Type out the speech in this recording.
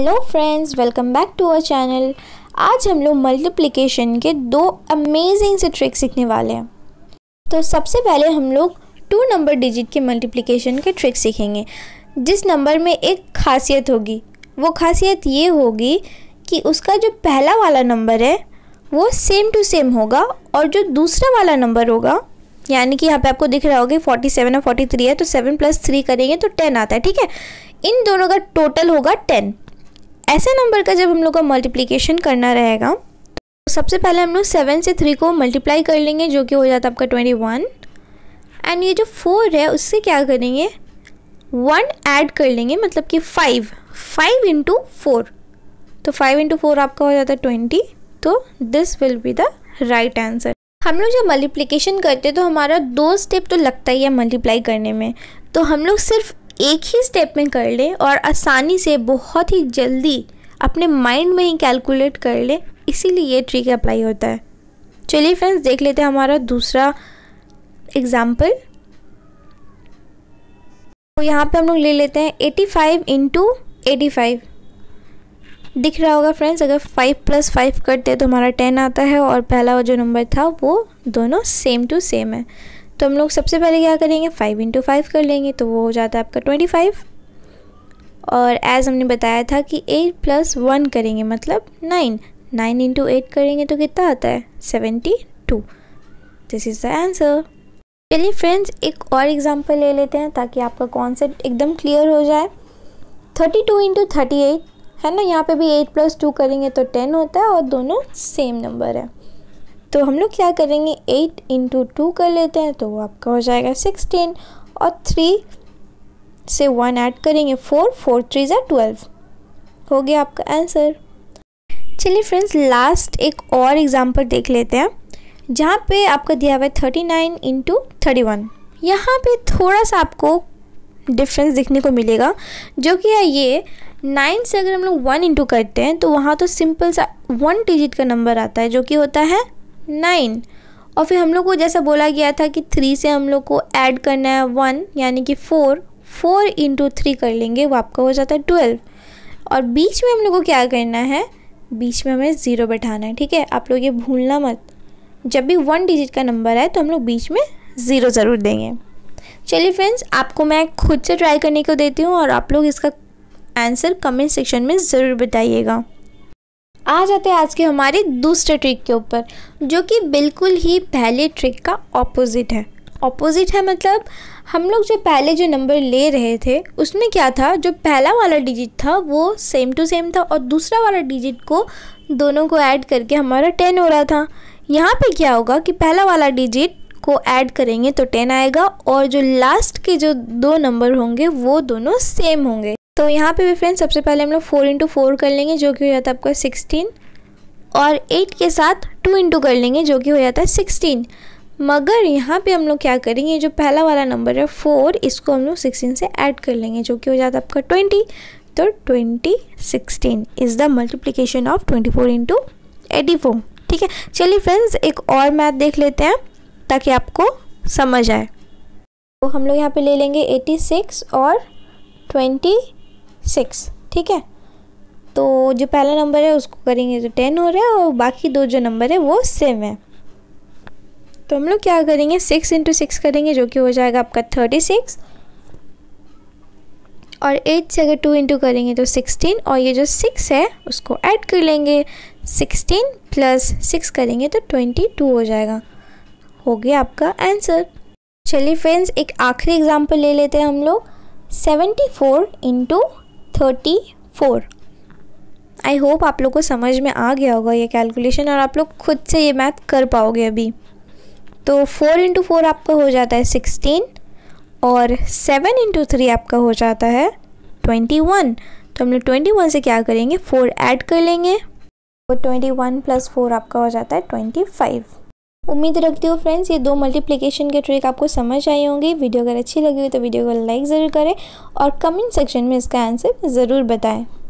hello friends welcome back to our channel आज हम लोग मल्टीप्लिकेशन के दो अमेजिंग से ट्रिक सीखने वाले हैं तो सबसे पहले हम लोग टू नंबर डिजिट के मल्टीप्लिकेशन के ट्रिक सीखेंगे जिस नंबर में एक खासियत होगी वो खासियत ये होगी कि उसका जो पहला वाला नंबर है वो सेम टू सेम होगा और जो दूसरा वाला नंबर होगा यानी कि यहाँ पे आपको दिख रहा होगा फोर्टी सेवन और फोर्टी थ्री है तो सेवन प्लस थ्री करेंगे तो टेन आता है ठीक है इन दोनों का टोटल होगा टेन ऐसे नंबर का जब हम लोग का मल्टीप्लीकेशन करना रहेगा तो सबसे पहले हम लोग सेवन से थ्री को मल्टीप्लाई कर लेंगे जो कि हो जाता है आपका ट्वेंटी वन एंड ये जो फोर है उससे क्या करेंगे वन ऐड कर लेंगे मतलब कि फाइव फाइव इंटू फोर तो फाइव इंटू फोर आपका हो जाता है ट्वेंटी तो this will be the right answer हम लोग जब मल्टीप्लीकेशन करते हैं तो हमारा दो स्टेप तो लगता ही है मल्टीप्लाई करने में तो हम लोग सिर्फ एक ही स्टेप में कर लें और आसानी से बहुत ही जल्दी अपने माइंड में ही कैलकुलेट कर लें इसीलिए ये ट्रिक अप्लाई होता है चलिए फ्रेंड्स देख लेते हैं हमारा दूसरा एग्ज़ाम्पल तो यहाँ पे हम लोग ले लेते हैं 85 फाइव इंटू एटी फाइव दिख रहा होगा फ्रेंड्स अगर फाइव प्लस फाइव करते हैं तो हमारा टेन आता है और पहला जो नंबर था वो दोनों सेम टू सेम है तो हम लोग सबसे पहले क्या करेंगे फ़ाइव इंटू फाइव कर लेंगे तो वो हो जाता है आपका ट्वेंटी फाइव और एज़ हमने बताया था कि एट प्लस वन करेंगे मतलब नाइन नाइन इंटू एट करेंगे तो कितना आता है seventy two this is the answer चलिए फ्रेंड्स एक और एग्जांपल ले लेते हैं ताकि आपका कॉन्सेप्ट एकदम क्लियर हो जाए thirty two into thirty eight है ना यहाँ पे भी एट प्लस टू करेंगे तो टेन होता है और दोनों सेम नंबर है तो हम लोग क्या करेंगे एट इंटू टू कर लेते हैं तो वो आपका हो जाएगा सिक्सटीन और थ्री से वन ऐड करेंगे फोर फोर थ्री जै ट्वेल्व हो गया आपका आंसर चलिए फ्रेंड्स लास्ट एक और एग्ज़ाम्पल देख लेते हैं जहाँ पे आपका दिया हुआ है thirty nine into thirty one यहाँ पर थोड़ा सा आपको डिफरेंस देखने को मिलेगा जो कि है ये नाइन से अगर हम लोग वन इंटू करते हैं तो वहाँ तो सिंपल सा वन डिजिट का नंबर आता है जो कि होता है नाइन और फिर हम लोग को जैसा बोला गया था कि थ्री से हम लोग को ऐड करना है वन यानी कि फोर फोर इंटू थ्री कर लेंगे वो आपका हो जाता है ट्वेल्व और बीच में हम लोग को क्या करना है बीच में हमें ज़ीरो बैठाना है ठीक है आप लोग ये भूलना मत जब भी वन डिजिट का नंबर आए तो हम लोग बीच में ज़ीरो ज़रूर देंगे चलिए फ्रेंड्स आपको मैं खुद से ट्राई करने को देती हूँ और आप लोग इसका आंसर कमेंट सेक्शन में ज़रूर बताइएगा आ जाते हैं आज के हमारे दूसरे ट्रिक के ऊपर जो कि बिल्कुल ही पहले ट्रिक का ऑपोजिट है ऑपोजिट है मतलब हम लोग जो पहले जो नंबर ले रहे थे उसमें क्या था जो पहला वाला डिजिट था वो सेम टू सेम था और दूसरा वाला डिजिट को दोनों को ऐड करके हमारा टेन हो रहा था यहाँ पे क्या होगा कि पहला वाला डिजिट को ऐड करेंगे तो टेन आएगा और जो लास्ट के जो दो नंबर होंगे वो दोनों सेम होंगे तो यहाँ पे भी फ्रेंड सबसे पहले हम लोग फोर इंटू फोर कर लेंगे जो कि हो जाता है आपका सिक्सटीन और एट के साथ टू इंटू कर लेंगे जो कि हो जाता है सिक्सटीन मगर यहाँ पे हम लोग क्या करेंगे जो पहला वाला नंबर है फोर इसको हम लोग सिक्सटीन से ऐड कर लेंगे जो कि हो जाता है आपका ट्वेंटी तो twenty sixteen is the multiplication of twenty four into eighty four ठीक है चलिए फ्रेंड्स एक और मैथ देख लेते हैं ताकि आपको समझ आए तो हम लोग यहाँ पे ले लेंगे एटी सिक्स और ट्वेंटी सिक्स ठीक है तो जो पहला नंबर है उसको करेंगे तो टेन हो रहा है और बाकी दो जो नंबर है वो सेम है तो हम लोग क्या करेंगे सिक्स इंटू सिक्स करेंगे जो कि हो जाएगा आपका थर्टी सिक्स और एट से अगर टू इंटू करेंगे तो सिक्सटीन और ये जो सिक्स है उसको ऐड कर लेंगे सिक्सटीन प्लस सिक्स करेंगे तो ट्वेंटी टू हो जाएगा हो गया आपका आंसर चलिए फ्रेंड्स एक आखिरी एग्जाम्पल ले लेते हैं हम लोग seventy four into thirty four I hope आप लोग को समझ में आ गया होगा ये कैलकुलेशन और आप लोग खुद से ये मैथ कर पाओगे अभी तो फोर इंटू फोर आपका हो जाता है सिक्सटीन और सेवन इंटू थ्री आपका हो जाता है ट्वेंटी वन तो हम लोग ट्वेंटी वन से क्या करेंगे फ़ोर ऐड कर लेंगे और ट्वेंटी वन प्लस फोर आपका हो जाता है ट्वेंटी फाइव उम्मीद रखती हूँ फ्रेंड्स ये दो मल्टीप्लिकेशन के ट्रिक आपको समझ आई होंगी वीडियो अगर अच्छी लगी हो तो वीडियो को लाइक ज़रूर करें और कमेंट सेक्शन में इसका आंसर ज़रूर बताएं